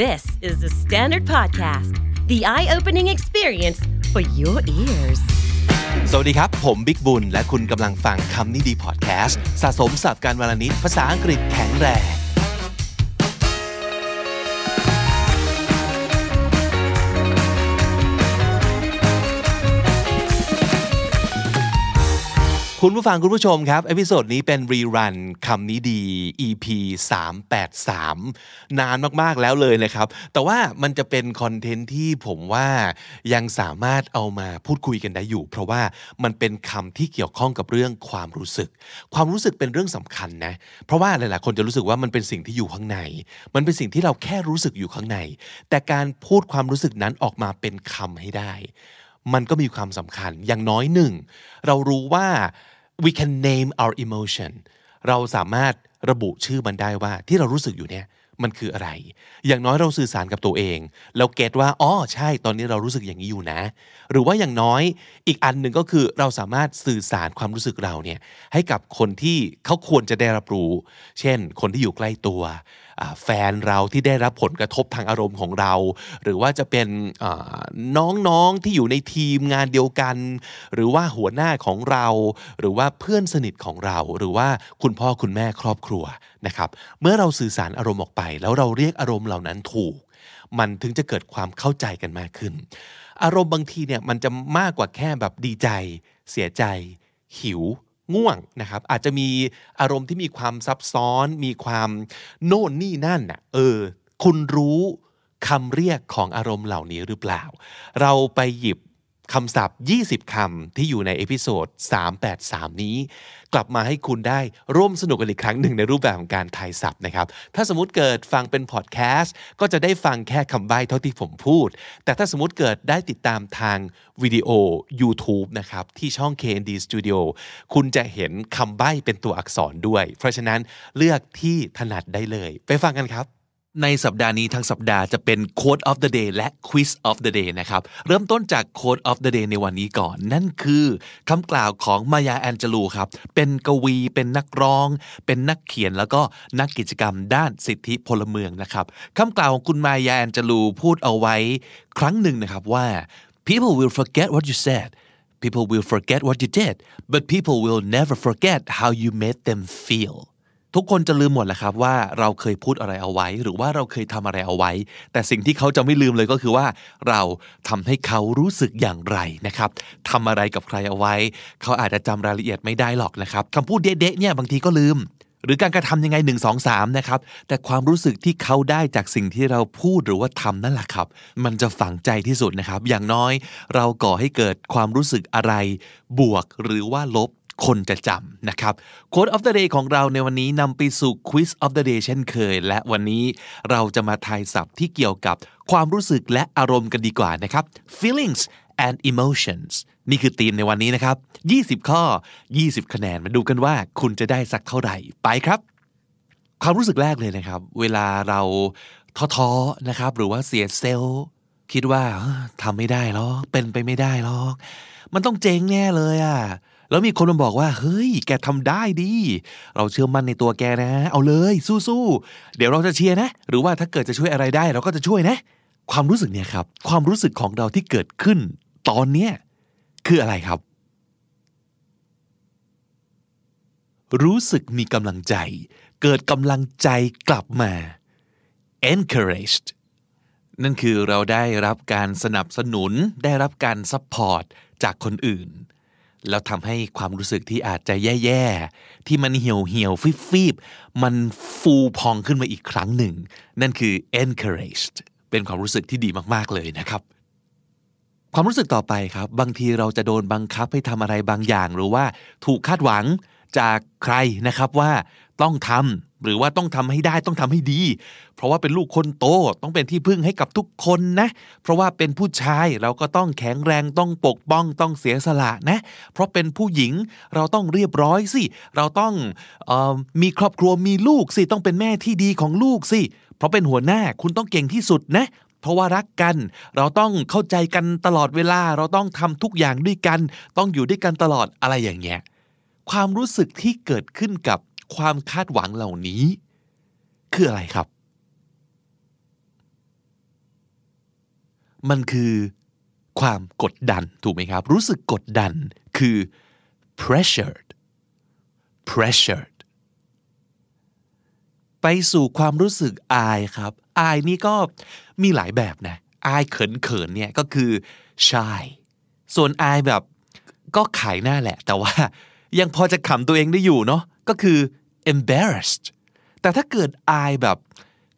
This is the Standard Podcast. The eye-opening experience for your ears. สวัสดีครับ ผมบิ๊กบุญ และคุณกำลังฟังคำนี้ดีพอดแคสต์สะสมสับการวลนิดภาษาอังกฤษแข็งแรงคุณผู้ฟัง คุณผู้ชมครับเอพิโซดนี้เป็นรีรันคำนี้ดี EP 383นานมากๆแล้วเลยนะครับ แต่ว่ามันจะเป็นคอนเทนต์ที่ผมว่ายังสามารถเอามาพูดคุยกันได้อยู่ เพราะว่ามันเป็นคำที่เกี่ยวข้องกับเรื่องความรู้สึก ความรู้สึกเป็นเรื่องสำคัญนะ เพราะว่าหลายๆคนจะรู้สึกว่ามันเป็นสิ่งที่อยู่ข้างในมันเป็นสิ่งที่เราแค่รู้สึกอยู่ข้างใน แต่การพูดความรู้สึกนั้นออกมาเป็นคำให้ได้ มันก็มีความสำคัญอย่างน้อยหนึ่งเรารู้ว่า we can name our emotion เราสามารถระบุชื่อมันได้ว่าที่เรารู้สึกอยู่เนี่ยมันคืออะไร อย่างน้อยเราสื่อสารกับตัวเอง เราเก็ตว่า อ๋อ ใช่ ตอนนี้เรารู้สึกอย่างนี้อยู่นะ หรือว่าอย่างน้อยอีกอันหนึ่งก็คือเราสามารถสื่อสารความรู้สึกเราเนี่ยให้กับคนที่เขาควรจะได้รับรู้ เช่น คนที่อยู่ใกล้ตัวแฟนเราที่ได้รับผลกระทบทางอารมณ์ของเรา หรือว่าจะเป็นน้องๆที่อยู่ในทีมงานเดียวกัน หรือว่าหัวหน้าของเรา หรือว่าเพื่อนสนิทของเรา หรือว่าคุณพ่อคุณแม่ครอบครัวนะครับเมื่อเราสื่อสารอารมณ์ออกไป แล้วเราเรียกอารมณ์เหล่านั้นถูก มันถึงจะเกิดความเข้าใจกันมากขึ้น อารมณ์บางทีเนี่ยมันจะมากกว่าแค่แบบดีใจ เสียใจ หิวง่วงนะครับ อาจจะมีอารมณ์ที่มีความซับซ้อน มีความโน่นนี่นั่นน่ะเออคุณรู้คำเรียกของอารมณ์เหล่านี้หรือเปล่า เราไปหยิบคำศัพท์ 20 คำ ที่อยู่ในเอพิโซด 383 นี้ กลับมาให้คุณได้ ร่วมสนุกกันอีกครั้งหนึ่งในรูปแบบของการทายศัพท์นะครับ ถ้าสมมติเกิดฟังเป็นพอดแคสต์ก็จะได้ฟังแค่คำใบ้เท่าที่ผมพูด แต่ถ้าสมมติเกิดได้ติดตามทาง วิดีโอ YouTube นะครับที่ช่อง KND Studio คุณจะเห็นคำใบ้เป็นตัวอักษรด้วย เพราะฉะนั้นเลือกที่ถนัดได้เลย ไปฟังกันครับในสัปดาห์นี้ทั้งสัปดาห์จะเป็น c o d e of the Day และ Quiz of the Day นะครับเริ่มต้นจาก c o d e of the Day ในวันนี้ก่อน นั่นคือคำกล่าวของมายาแอนเจลูครับเป็นกวีเป็นนักร้อง เป็นนักเขียนแล้วก็นักกิจกรรม ด้านสิทธิพลเมืองนะครับคำกล่าวของคุณมายาแอนเจลูพูดเอาไว้ ครั้งหนึ่งนะครับว่า people will forget what you said people will forget what you did but people will never forget how you made them feel ทุกคนจะลืมหมดแหละครับว่าเราเคยพูดอะไรเอาไว้ หรือว่าเราเคยทำอะไรเอาไว้ แต่สิ่งที่เขาจะไม่ลืมเลยก็คือว่าเราทำให้เขารู้สึกอย่างไรนะครับทำอะไรกับใครเอาไว้ เขาอาจจะจำรายละเอียดไม่ได้หรอกนะครับคำพูดเด๊ะเนี่ยบางทีก็ลืม หรือการกระทำยังไง 1 2 3นะครับแต่ความรู้สึกที่เขาได้จากสิ่งที่เราพูดหรือว่าทำนั่นแหละครับ มันจะฝังใจที่สุดนะครับ อย่างน้อย เราก่อให้เกิดความรู้สึกอะไรบวกหรือว่าลบคนจะจำนะครับโค้ด of the day ของเราในวันนี้นำไปสู่ quiz of the day เช่นเคย และวันนี้เราจะมาทายศัพท์ที่เกี่ยวกับความรู้สึกและอารมณ์กันดีกว่านะครับ feelings and emotions นี่คือธีมในวันนี้นะครับ 20 ข้อ 20คะแนนมาดูกันว่าคุณจะได้สักเท่าไหร่ไปครับ ความรู้สึกแรกเลยนะครับ เวลาเราท้อๆนะครับ หรือว่าเสียเซลล์ คิดว่าทำไม่ได้หรอก เป็นไปไม่ได้หรอก มันต้องเจ๊งแน่เลยอะ่ะแล้วมีคนมาบอกว่า เฮ้ยแกทำได้ดี เราเชื่อมั่นในตัวแกนะ เอาเลยสู้ ๆ เดี๋ยวเราจะเชียร์นะ หรือว่าถ้าเกิดจะช่วยอะไรได้ เราก็จะช่วยนะ ความรู้สึกเนี่ยครับความรู้สึกของเราที่เกิดขึ้น ตอนเนี้ยคืออะไรครับ รู้สึกมีกำลังใจ เกิดกำลังใจกลับมา encouraged นั่นคือเราได้รับการสนับสนุนได้รับการซัพพอร์ตจากคนอื่นแล้วทำให้ความรู้สึกที่อาจจะแย่ๆ ที่มันเหี่ยวเหี่ยวฟีบๆมันฟูพองขึ้นมาอีกครั้งหนึ่ง นั่นคือ encouraged เป็นความรู้สึกที่ดีมากๆเลยนะครับ ความรู้สึกต่อไปครับ บางทีเราจะโดนบังคับให้ทำอะไรบางอย่าง หรือว่าถูกคาดหวังจากใครนะครับว่าต้องทำหรือว่าต้องทำให้ได้ต้องทำให้ดี เพราะว่าเป็นลูกคนโตต้องเป็นที่พึ่งให้กับทุกคนนะ เพราะว่าเป็นผู้ชาย เราก็ต้องแข็งแรงต้องปกป้องต้องเสียสละนะ เพราะเป็นผู้หญิงเราต้องเรียบร้อยสิ เราต้องออมีครอบครัวมีลูกสิต้องเป็นแม่ที่ดีของลูกสิ เพราะเป็นหัวหน้าคุณต้องเก่งที่สุดนะเพราะว่ารักกัน เราต้องเข้าใจกันตลอดเวลาเราต้องทำทุกอย่างด้วยกัน ต้องอยู่ด้วยกันตลอดอะไรอย่างเงี้ยความรู้สึกที่เกิดขึ้นกับความคาดหวังเหล่านี้ คืออะไรครับ มันคือความกดดันถูกไหมครับ รู้สึกกดดันคือ pressured pressured ไปสู่ความรู้สึกอายครับ อายนี่ก็มีหลายแบบนะอายเขินเขินเนี่ยก็คือ shy ส่วนอายแบบ ก็ขายหน้าแหละ แต่ว่ายังพอจะขำตัวเองได้อยู่เนาะก็คือ embarrassed แต่ถ้าเกิดอายแบบ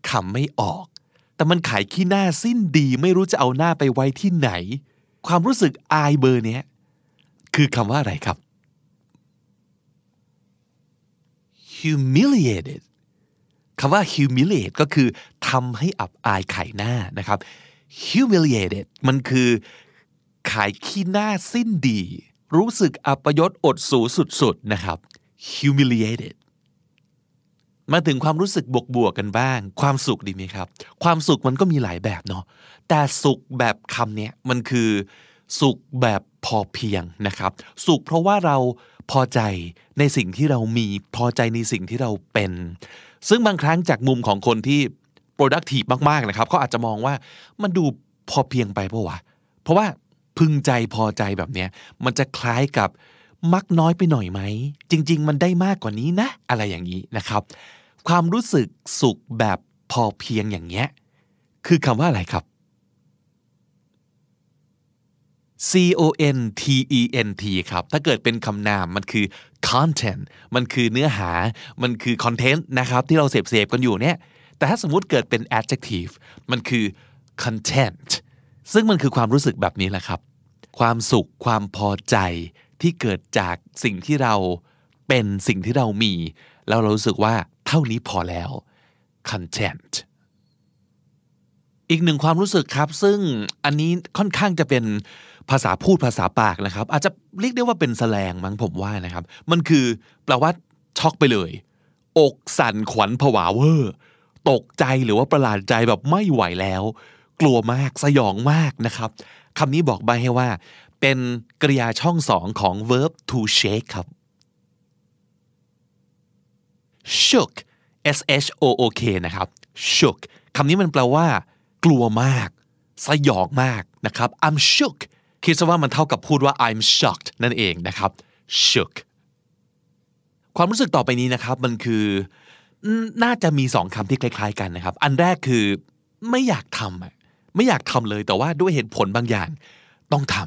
ขำไม่ออก แต่มันขายขี้หน้าสิ้นดี ไม่รู้จะเอาหน้าไปไว้ที่ไหน ความรู้สึกอายเบอร์เนี้ยคือคำว่าอะไรครับ humiliated คำว่า humiliate ก็คือทำให้อับอายขายหน้านะครับ humiliated มันคือ ขายขี้หน้าสิ้นดี รู้สึกอับยศอดสูสุดๆนะครับ humiliated มาถึงความรู้สึกบวกบวกกันบ้าง ความสุขดีไหมครับ ความสุขมันก็มีหลายแบบเนาะ แต่สุขแบบคำเนี้ยมันคือสุขแบบพอเพียงนะครับ สุขเพราะว่าเราพอใจในสิ่งที่เรามี พอใจในสิ่งที่เราเป็น ซึ่งบางครั้งจากมุมของคนที่ productive มากๆนะครับเขาอาจจะมองว่ามันดูพอเพียงไปเพราะว่าเพราะว่าพึงใจพอใจแบบเนี้ยมันจะคล้ายกับมักน้อยไปหน่อยไหม จริง ๆ มันได้มากกว่านี้นะ อะไรอย่างนี้นะครับ ความรู้สึกสุขแบบพอเพียงอย่างเงี้ย คือคำว่าอะไรครับ C O N T E N T ครับ ถ้าเกิดเป็นคำนามมันคือ content มันคือเนื้อหา มันคือ content นะครับ ที่เราเสพเสพกันอยู่เนี่ยแต่ถ้าสมมติเกิดเป็น adjective มันคือ content ซึ่งมันคือความรู้สึกแบบนี้แหละครับ ความสุข ความพอใจที่เกิดจากสิ่งที่เราเป็นสิ่งที่เรามี แล้วเรารู้สึกว่าเท่านี้พอแล้ว content อีกหนึ่งความรู้สึกครับ ซึ่งอันนี้ค่อนข้างจะเป็นภาษาพูดภาษาปากนะครับ อาจจะเรียกได้ว่าเป็นแสลง มั้งผมว่านะครับ มันคือ แปลว่าช็อกไปเลย อกสั่นขวัญผวาเวอร์ตกใจหรือว่าประหลาดใจแบบไม่ไหวแล้ว กลัวมากสยองมากนะครับคำนี้บอกใบให้ว่าเป็นกริยาช่องสองของ verb to shake ครับ shook s h o o k นะครับ shook คำนี้มันแปลว่า กลัวมากสยองมากนะครับ I'm shook คิดซะว่ามันเท่ากับพูดว่า I'm shocked นั่นเองนะครับ shook ความรู้สึกต่อไปนี้นะครับมันคือน่าจะมีสองคำที่คล้ายๆกันนะครับ อันแรกคือไม่อยากทำไม่อยากทำเลยแต่ว่าด้วยเหตุผลบางอย่างต้องทำ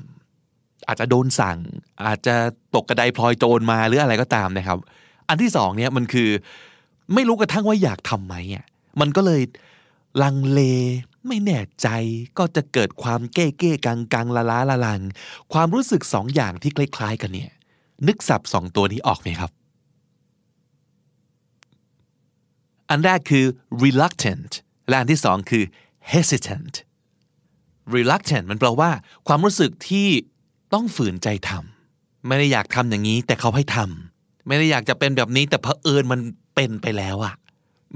อาจจะโดนสั่งอาจจะตกกระไดพลอยโจรมาหรืออะไรก็ตามนะครับ อันที่สองเนี่ยมันคือ ไม่รู้กระทั่งว่าอยากทำไหมอ่ะมันก็เลยลังเล ไม่แน่ใจก็จะเกิดความเก้เก้กังกังละล้าละลัง ความรู้สึกสองอย่างที่คล้ายๆกันเนี่ยนึกสับสองตัวนี้ออกไหมครับอันแรกคือ reluctant และอันที่สองคือ hesitant reluctant มันแปลว่าความรู้สึกที่ต้องฝืนใจทำไม่ได้อยากทำอย่างนี้ แต่เขาให้ทำไม่ได้อยากจะเป็นแบบนี้แต่เผอิญมันเป็นไปแล้วอะ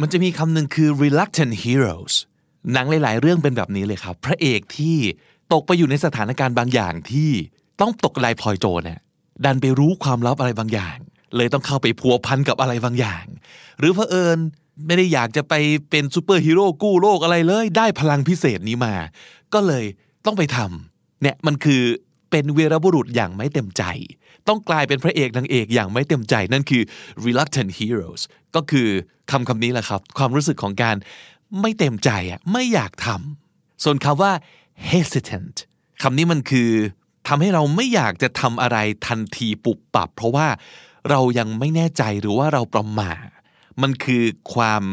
มันจะมีคำหนึ่งคือ reluctant heroes หนังหลาย ๆเรื่องเป็นแบบนี้เลยครับ พระเอกที่ตกไปอยู่ในสถานการณ์บางอย่างที่ต้องตกลายพลอยโจรเนี่ยดันไปรู้ความลับอะไรบางอย่าง เลยต้องเข้าไปพัวพันกับอะไรบางอย่าง หรือเผอิญไม่ได้อยากจะไปเป็นซูเปอร์ฮีโร่กู้โลกอะไรเลย ได้พลังพิเศษนี้มา ก็เลยต้องไปทำเนี่ยมันคือเป็นเวรบุรุษอย่างไม่เต็มใจ ต้องกลายเป็นพระเอกนางเอกอย่างไม่เต็มใจนั่นคือ reluctant heroes ก็คือคำคำนี้แหละครับความรู้สึกของการไม่เต็มใจอ่ะไม่อยากทำส่วนคำว่า hesitant คำนี้มันคือทำให้เราไม่อยากจะทำอะไรทันทีปุบปับ เพราะว่าเรายังไม่แน่ใจหรือว่าเราประมาทมันคือความ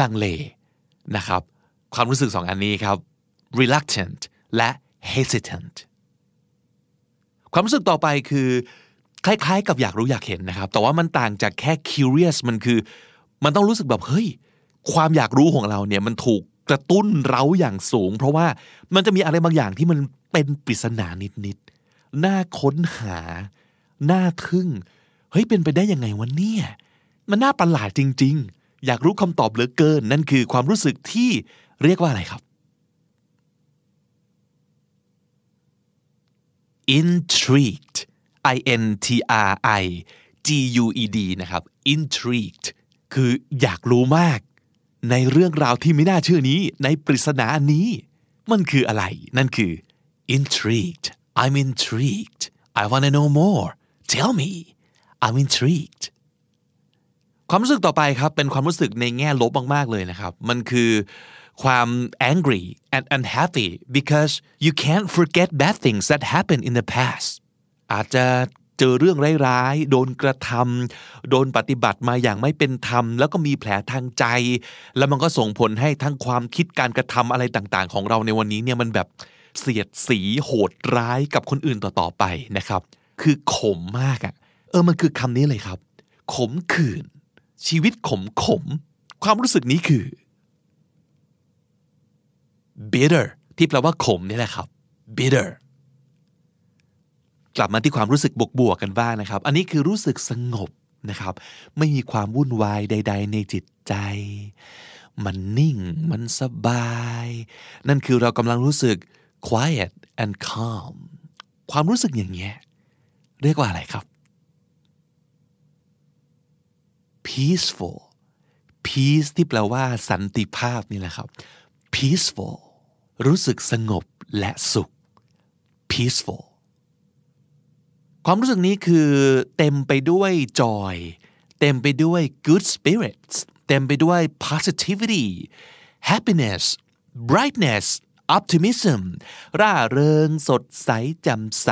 ลังเลนะครับ ความรู้สึกสองอันนี้ครับ reluctant และ hesitant ความรู้สึกต่อไปคือ คล้ายๆ กับอยากรู้อยากเห็นนะครับ แต่ว่ามันต่างจากแค่ curious มันคือ มันต้องรู้สึกแบบเฮ้ยความอยากรู้ของเราเนี่ยมันถูกกระตุ้นเราอย่างสูง เพราะว่ามันจะมีอะไรบางอย่างที่มันเป็นปริศนานิดๆน่าค้นหาน่าทึ่งเฮ้ยเป็นไปได้ยังไงวะเนี่ยมันน่าประหลาดจริง ๆ อยากรู้คำตอบเหลือเกินนั่นคือความรู้สึกที่เรียกว่าอะไรครับ intrigued i n t r i g u e d นะครับ intrigued คืออยากรู้มากในเรื่องราวที่ไม่น่าเชื่อนี้ในปริศนานนี้ มันคืออะไร นั่นคือ intrigued I'm intrigued I want to know more tell me I'm intrigued ความรู้สึกต่อไปครับเป็นความรู้สึกในแง่ลบมากๆเลยนะครับ มันคือความ angry and unhappy because you can't forget bad things that happened in the past อาจจะเจอเรื่องร้ายๆโดนกระทำโดนปฏิบัติมาอย่างไม่เป็นธรรมแล้วก็มีแผลทางใจ แล้วมันก็ส่งผลให้ทั้งความคิดการกระทำอะไรต่างๆ ของเราในวันนี้เนี่ยมันแบบเสียดสีโหดร้ายกับคนอื่นต่อๆไปนะครับ คือขมมากอะ่ะเออมันคือคำนี้เลยครับ ขมขื่นชีวิตขมขม ความรู้สึกนี้คือ bitter ที่แปลว่าขมนี่แหละครับ bitter กลับมาที่ความรู้สึกบวกบวกกันบ้างนะครับอันนี้คือรู้สึกสงบนะครับไม่มีความวุ่นวายใด ๆ ในจิตใจมันนิ่งมันสบาย นั่นคือเรากำลังรู้สึก quiet and calm ความรู้สึกอย่างเงี้ยเรียกว่าอะไรครับ peaceful peace ที่แปลว่า สันติภาพนี่แหละครับ peaceful รู้สึกสงบและสุข peaceful ความรู้สึกนี้คือ เต็มไปด้วย joy เต็มไปด้วย good spirits เต็มไปด้วย positivity happiness brightness optimism ร่าเริงสดใสแจ่มใส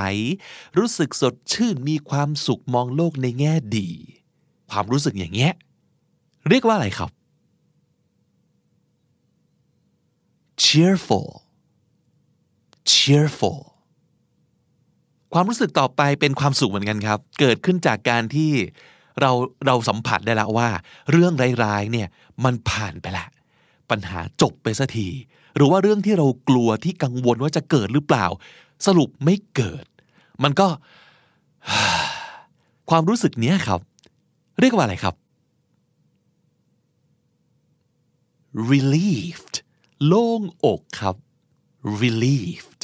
รู้สึกสดชื่นมีความสุขมองโลกในแง่ดี ความรู้สึกอย่างเงี้ย เรียกว่าอะไรครับ cheerful cheerful ความรู้สึกต่อไปเป็นความสุขเหมือนกันครับ เกิดขึ้นจากการที่เราเราสัมผัสได้แล้วว่า เรื่องร้ายๆเนี่ยมันผ่านไปละ ปัญหาจบไปสักทีหรือว่าเรื่องที่เรากลัวที่กังวลว่าจะเกิดหรือเปล่า สรุปไม่เกิด มันก็ ความรู้สึกเนี้ยครับ เรียกว่าอะไรครับ relieved โล่งอกครับ relieved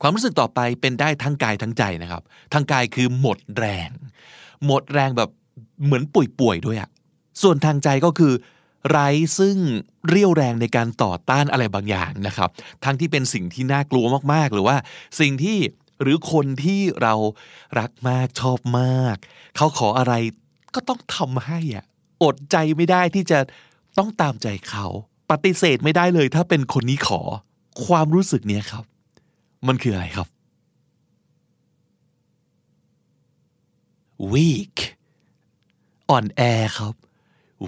ความรู้สึกต่อไปเป็นได้ทั้งกายทั้งใจนะครับ ทางกายคือหมดแรง หมดแรงแบบเหมือนป่วยป่วยด้วยอะส่วนทางใจก็คือไร้ซึ่งเรี่ยวแรงในการต่อต้านอะไรบางอย่างนะครับ ทั้งที่เป็นสิ่งที่น่ากลัวมากๆ หรือว่า สิ่งที่หรือคนที่เรารักมากชอบมาก เขาขออะไรก็ต้องทำให้อ่ะอดใจไม่ได้ที่จะต้องตามใจเขาปฏิเสธไม่ได้เลยถ้าเป็นคนนี้ขอ ความรู้สึกเนี้ยครับ มันคืออะไรครับ weak อ่อนแอครับ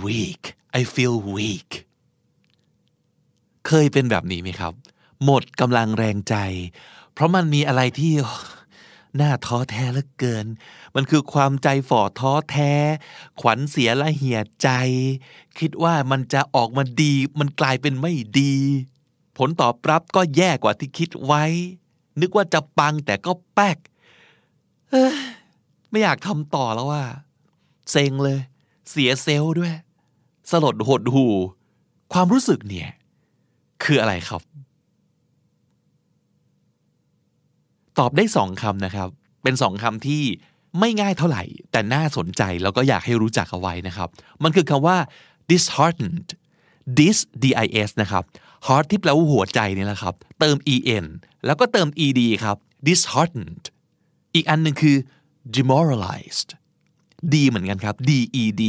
weak I feel weak เคยเป็นแบบนี้ไหมครับ หมดกำลังแรงใจ เพราะมันมีอะไรที่น่าท้อแท้เหลือเกิน มันคือความใจฝ่อท้อแท้ ขวัญเสียละเหี่ยใจ คิดว่ามันจะออกมาดี มันกลายเป็นไม่ดี ผลตอบรับก็แย่กว่าที่คิดไว้ นึกว่าจะปังแต่ก็แป๊กไม่อยากทำต่อแล้วว่าเซ็งเลย เสียเซลล์ด้วย สลดหดหูความรู้สึกเนี่ย คืออะไรครับตอบได้สองคำนะครับ เป็นสองคำที่ไม่ง่ายเท่าไหร่ แต่น่าสนใจแล้วก็อยากให้รู้จักเอาไว้นะครับ มันคือคำว่า disheartened dis d i s นะครับ heart ที่แปลว่าหัวใจนี่แหละครับ เติม e n แล้วก็เติม e d ครับ disheartened อีกอันหนึ่งคือ demoralized d เหมือนกันครับ d e d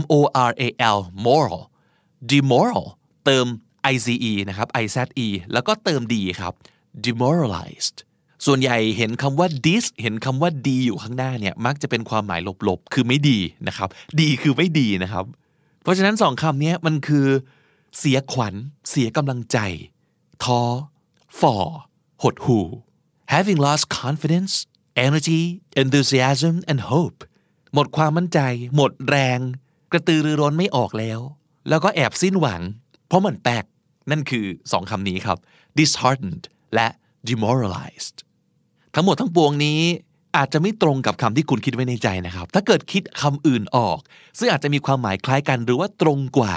m o r a l moral demoral เติม i z e นะครับ i z e แล้วก็เติม d ครับ demoralized ส่วนใหญ่เห็นคำว่า this เห็นคำว่าดีอยู่ข้างหน้าเนี่ยมักจะเป็นความหมายลบๆ คือไม่ดีนะครับ ดีคือไม่ดีนะครับ เพราะฉะนั้นสองคำนี้มันคือเสียขวัญเสียกำลังใจท้อฝ่อหดหู่ having lost confidence energy enthusiasm and hope หมดความมั่นใจ หมดแรง กระตือรือร้นไม่ออกแล้ว แล้วก็แอบสิ้นหวัง เพราะเหมือนแปลกนั่นคือสองคำนี้ครับ disheartened และ demoralized ทั้งหมดทั้งปวงนี้อาจจะไม่ตรงกับคำที่คุณคิดไว้ในใจนะครับ ถ้าเกิดคิดคำอื่นออกซึ่งอาจจะมีความหมายคล้ายกันหรือว่าตรงกว่า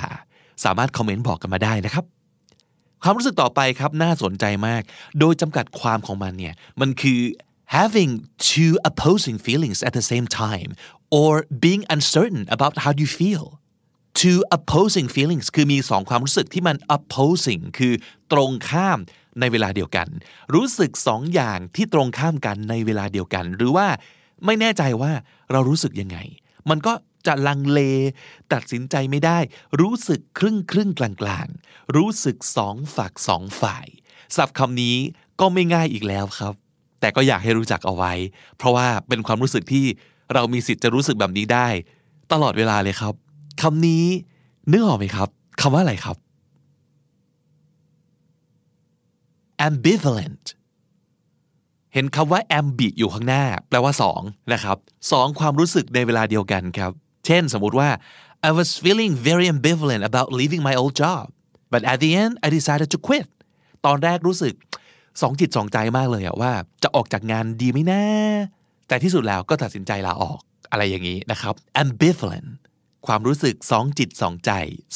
สามารถคอมเมนต์บอกกันมาได้นะครับ ความรู้สึกต่อไปครับน่าสนใจมาก โดยจำกัดความของมันเนี่ยมันคือ having two opposing feelings at the same time or being uncertain about how you feel two opposing feelings คือมีสองความรู้สึกที่มัน opposing คือตรงข้ามในเวลาเดียวกัน รู้สึกสองอย่างที่ตรงข้ามกันในเวลาเดียวกัน หรือว่าไม่แน่ใจว่าเรารู้สึกยังไง มันก็จะลังเล ตัดสินใจไม่ได้ รู้สึกครึ่งครึ่งกลางกลางรู้สึกสองฝักสองฝ่ายศัพท์คำนี้ก็ไม่ง่ายอีกแล้วครับ แต่ก็อยากให้รู้จักเอาไว้ เพราะว่าเป็นความรู้สึกที่เรามีสิทธิ์จะรู้สึกแบบนี้ได้ ตลอดเวลาเลยครับคำนี้นึกออกไหมครับคำว่าอะไรครับ ambivalent เห็นคำว่า ambi อยู่ข้างหน้า แปลว่าสองนะครับสองความรู้สึกในเวลาเดียวกันครับเช่น สมมติว่า I was feeling very ambivalent about leaving my old job but at the end I decided to quit ตอนแรกรู้สึกสองจิตสองใจมากเลยอะว่า จะออกจากงานดีไหมนะแต่ที่สุดแล้วก็ตัดสินใจลาออก อะไรอย่างนี้นะครับ ambivalent ความรู้สึกสองจิตสองใจ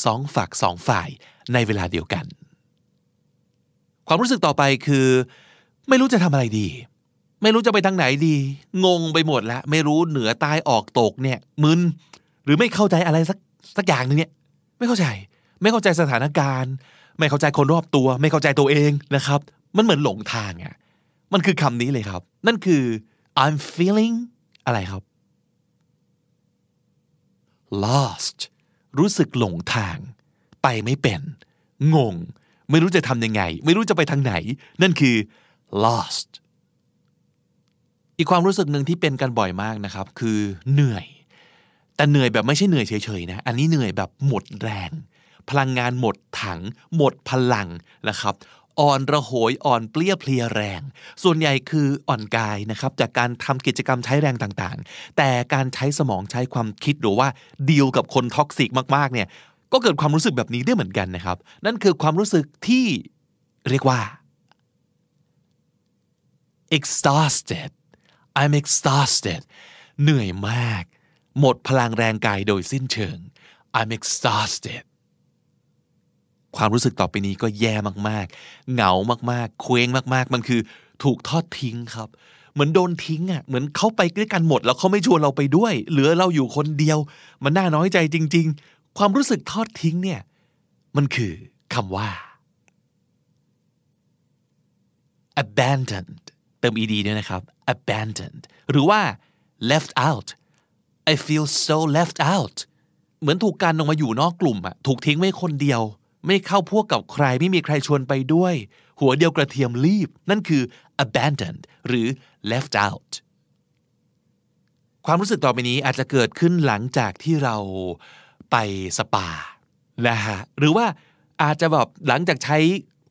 สองฝักสองฝ่ายในเวลาเดียวกันความรู้สึกต่อไปคือ ไม่รู้จะทำอะไรดี ไม่รู้จะไปทางไหนดี งงไปหมดแล้วไม่รู้เหนือใต้ออกตกเนี่ยมึนหรือไม่เข้าใจอะไรสักสักอย่างนึงเนี่ยไม่เข้าใจ ไม่เข้าใจสถานการณ์ ไม่เข้าใจคนรอบตัว ไม่เข้าใจตัวเองนะครับ มันเหมือนหลงทางอะ่ะมันคือคำนี้เลยครับ นั่นคือ I'm feeling อะไรครับ lost รู้สึกหลงทาง ไปไม่เป็น งงไม่รู้จะทำยังไง ไม่รู้จะไปทางไหน นั่นคือ lost อีกความรู้สึกหนึ่งที่เป็นกันบ่อยมากนะครับคือเหนื่อย แต่เหนื่อยแบบไม่ใช่เหนื่อยเฉยๆนะอันนี้เหนื่อยแบบหมดแรง พลังงานหมดถัง หมดพลังนะครับอ่อนระโหยอ่อนเปลี้ยเพลียแรง ส่วนใหญ่คืออ่อนกายนะครับ จากการทำกิจกรรมใช้แรงต่างๆ แต่การใช้สมองใช้ความคิดหรือว่าดีลกับคนท็อกซิกมากๆเนี่ยก็เกิดความรู้สึกแบบนี้ได้เหมือนกันนะครับ นั่นคือความรู้สึกที่เรียกว่า exhausted I'm exhausted เหนื่อยมาก หมดพลังแรงกายโดยสิ้นเชิง I'm exhausted ความรู้สึกต่อไปนี้ก็แย่มากๆ เหงามากๆ เคว้งมากๆ มันคือถูกทอดทิ้งครับ เหมือนโดนทิ้งอ่ะเหมือนเขาไปด้วยกันหมดแล้วเขาไม่ชวนเราไปด้วย เหลือเราอยู่คนเดียว มันน่าน้อยใจจริงความรู้สึกทอดทิ้งเนี่ย มันคือคำว่า abandoned เติม ed เนี่ยนะครับ abandoned หรือว่า left out I feel so left out เหมือนถูกการลงมาอยู่นอกกลุ่มอะถูกทิ้งไว้คนเดียว ไม่เข้าพวกกับใคร ไม่มีใครชวนไปด้วย หัวเดียวกระเทียมรีบ นั่นคือ abandoned หรือ left out ความรู้สึกต่อไปนี้อาจจะเกิดขึ้นหลังจากที่เราไปสปานะฮะหรือว่าอาจจะแบบหลังจากใช้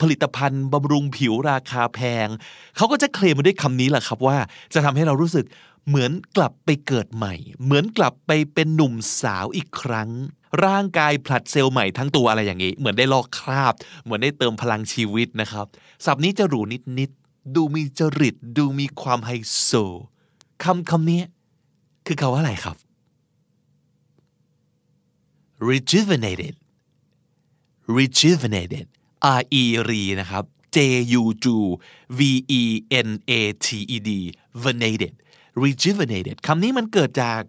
ผลิตภัณฑ์บำรุงผิวราคาแพงเขาก็จะเคลมมาด้วยคำนี้แหละครับ ว่าจะทำให้เรารู้สึกเหมือนกลับไปเกิดใหม่ เหมือนกลับไปเป็นหนุ่มสาวอีกครั้ง ร่างกายผลัดเซลล์ใหม่ทั้งตัวอะไรอย่างนี้ เหมือนได้ลอกคราบเหมือนได้เติมพลังชีวิตนะครับ สับนี้จะหรูนิดๆดูมีจริตดูมีความไฮโซคำคำนี้ คือคำว่าอะไรครับ rejuvenated rejuvenated R E r e นะครับ J U J V E N A T E D venated rejuvenated คำนี้มันเกิดจาก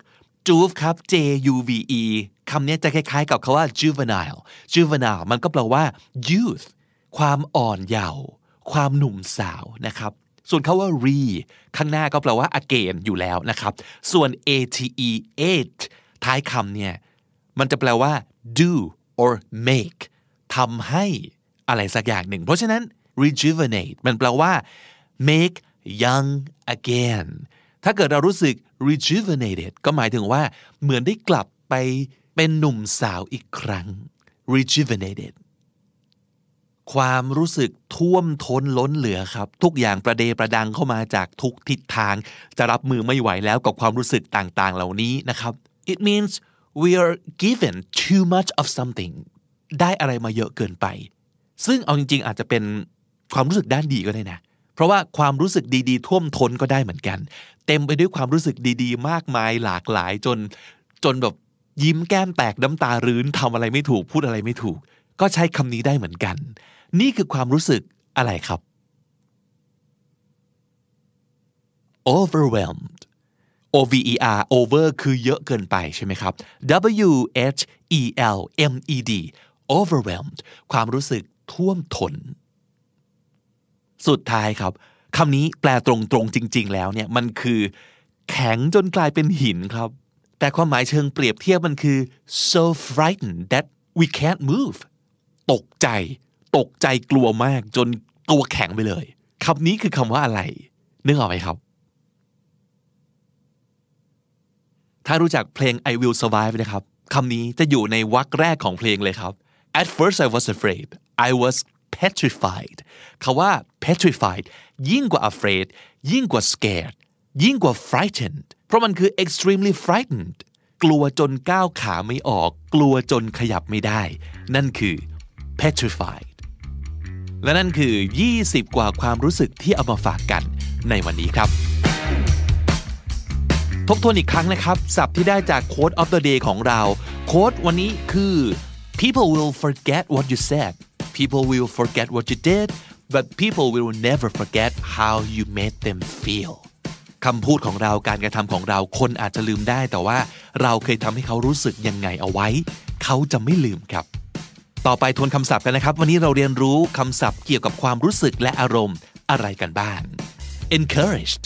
juve ครับ J U V E คำนี้จะคล้าย ๆ กับคาว่า juvenile juvenile มันก็แปลว่า youth ความอ่อนเยาว์ความหนุ่มสาวนะครับ ส่วนคาว่า re ข้างหน้าก็แปลว่า again อยู่แล้วนะครับ ส่วน ate ate ท้ายคำเนี่ยมันจะแปลว่า do or make ทำให้อะไรสักอย่างหนึ่ง เพราะฉะนั้น rejuvenate มันแปลว่า make young again ถ้าเกิดเรารู้สึก rejuvenated ก็หมายถึงว่า เหมือนได้กลับไปเป็นหนุ่มสาวอีกครั้ง rejuvenated ความรู้สึกท่วมท้นล้นเหลือครับ ทุกอย่างประเดประดังเข้ามาจากทุกทิศทาง จะรับมือไม่ไหวแล้วกับความรู้สึกต่างๆเหล่านี้นะครับ it means we are given too much of something ได้อะไรมาเยอะเกินไป ซึ่งเอาจริงๆอาจจะเป็นความรู้สึกด้านดีก็ได้นะ เพราะว่าความรู้สึกดีๆท่วมท้นก็ได้เหมือนกัน เต็มไปด้วยความรู้สึกดีๆ มากมายหลากหลายจนจนแบบยิ้มแก้มแตกน้ำตารื้นทำอะไรไม่ถูก พูดอะไรไม่ถูก ก็ใช้คำนี้ได้เหมือนกัน นี่คือความรู้สึกอะไรครับ overwhelmed OVER over คือเยอะเกินไปใช่ไหมครับ W H E L M E D overwhelmed ความรู้สึกท่วมทน สุดท้ายครับคำนี้แปลตรงๆจริง ๆ แล้วเนี่ยมันคือ แข็งจนกลายเป็นหินครับ แต่ความหมายเชิงเปรียบเทียบมันคือ so frightened that we can't move ตกใจ ตกใจกลัวมาก จนตัวแข็งไปเลยคำนี้คือคำว่าอะไรนึกออกไหมครับถ้ารู้จักเพลง I Will Survive นะครับคำนี้จะอยู่ในวรรคแรกของเพลงเลยครับ At first I was afraid I was petrified คาว่า petrified ยิ่งกว่า afraid ยิ่งกว่า scared ยิ่งกว่า frightened เพราะมันคือ extremely frightened กลัวจนก้าวขาไม่ออกกลัวจนขยับไม่ได้ นั่นคือ petrified และนั่นคือ 20 กว่าความรู้สึกที่เอามาฝากกันในวันนี้ครับทบทวนอีกครั้งนะครับสับที่ได้จาก Code of the Day ของเราโค้ดวันนี้คือ people will forget what you said people will forget what you did but people will never forget how you made them feel คำพูดของเราการกระทำของเราคนอาจจะลืมได้ แต่ว่าเราเคยทำให้เขารู้สึกยังไงเอาไว้ เขาจะไม่ลืมครับ ต่อไปทวนคำศัพท์กันนะครับ วันนี้เราเรียนรู้คำศัพท์เกี่ยวกับความรู้สึกและอารมณ์อะไรกันบ้าง encouraged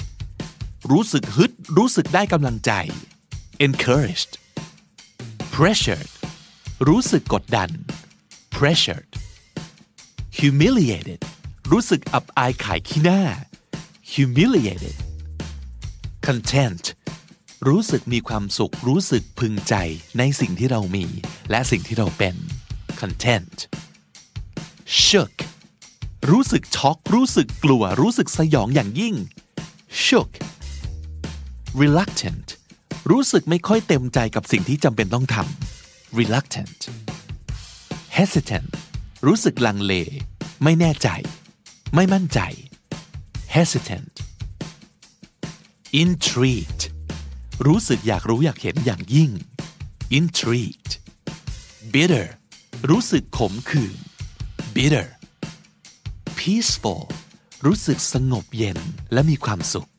รู้สึกฮึดรู้สึกได้กำลังใจ encouraged pressured รู้สึกกดดัน pressured humiliated รู้สึกอับอายขายขี้หน้า humiliated content รู้สึกมีความสุข รู้สึกพึงใจในสิ่งที่เรามีและสิ่งที่เราเป็น content shook รู้สึกช็อกรู้สึกกลัว รู้สึกสยองอย่างยิ่ง shook reluctant รู้สึกไม่ค่อยเต็มใจกับสิ่งที่จำเป็นต้องทำ reluctant hesitant รู้สึกลังเล ไม่แน่ใจ ไม่มั่นใจ hesitant intrigued รู้สึกอยากรู้อยากเห็นอย่างยิ่ง intrigued bitter รู้สึกขมขื่น bitter peaceful รู้สึกสงบเย็นและมีความสุข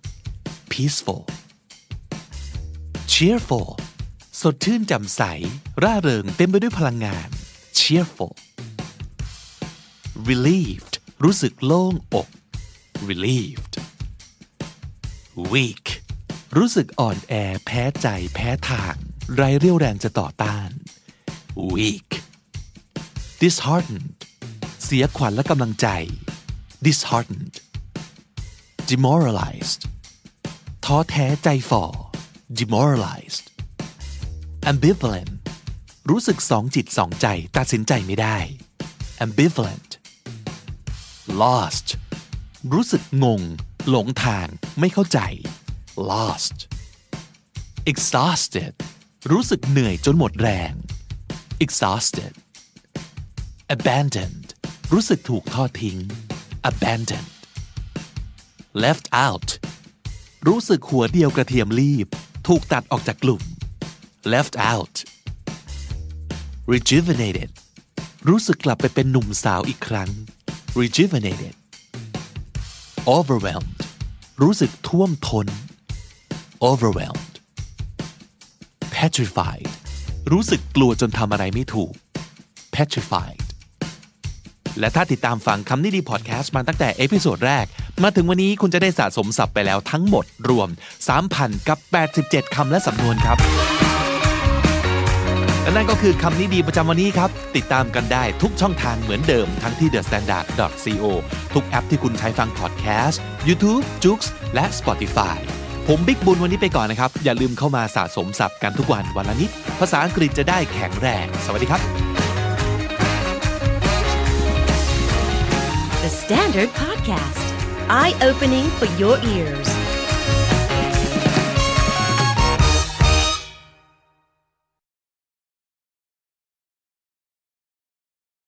peaceful cheerful สดชื่นแจ่มใส ร่าเริง เต็มไปด้วยพลังงาน cheerful relieved รู้สึกโล่งอก relieved weak รู้สึกอ่อนแอ แพ้ใจ แพ้ทาง ไรเรี่ยวแรงจะต่อต้าน weak disheartened เสียขวัญและกำลังใจ disheartened demoralized ท้อแท้ใจฝ่อ demoralized ambivalent รู้สึกสองจิตสองใจ ตัดสินใจไม่ได้ ambivalent lost รู้สึกงง หลงทาง ไม่เข้าใจ lost exhausted รู้สึกเหนื่อยจนหมดแรง exhausted abandoned รู้สึกถูกทอดทิ้ง abandoned left out รู้สึกหัวเดียวกระเทียมรีบถูกตัดออกจากกลุ่ม left out rejuvenated รู้สึกกลับไปเป็นหนุ่มสาวอีกครั้ง rejuvenated overwhelmed รู้สึกท่วมท้น overwhelmed petrified รู้สึกกลัวจนทำอะไรไม่ถูก petrified และถ้าติดตามฟังคำนี้ดีพอดแคสต์มาตั้งแต่เอพิโซดแรกมาถึงวันนี้คุณจะได้สะสมศัพท์ไปแล้วทั้งหมด รวม3,000กับ87คำและสำนวนครับและนั่นก็คือคำนี้ดีประจำวันนี้ครับติดตามกันได้ทุกช่องทางเหมือนเดิม ทั้งที่ thestandard.co ทุกแอปที่คุณใช้ฟังพอดแคสต์ YouTube, j o o x และ Spotify ผมบิ๊กบุญวันนี้ไปก่อนนะครับอย่าลืมเข้ามาสะสมศัพท์กันทุกวันวันละนิดภาษาอังกฤษจะได้แข็งแรง สวัสดีครับ The Standard Podcast eye opening for your ears.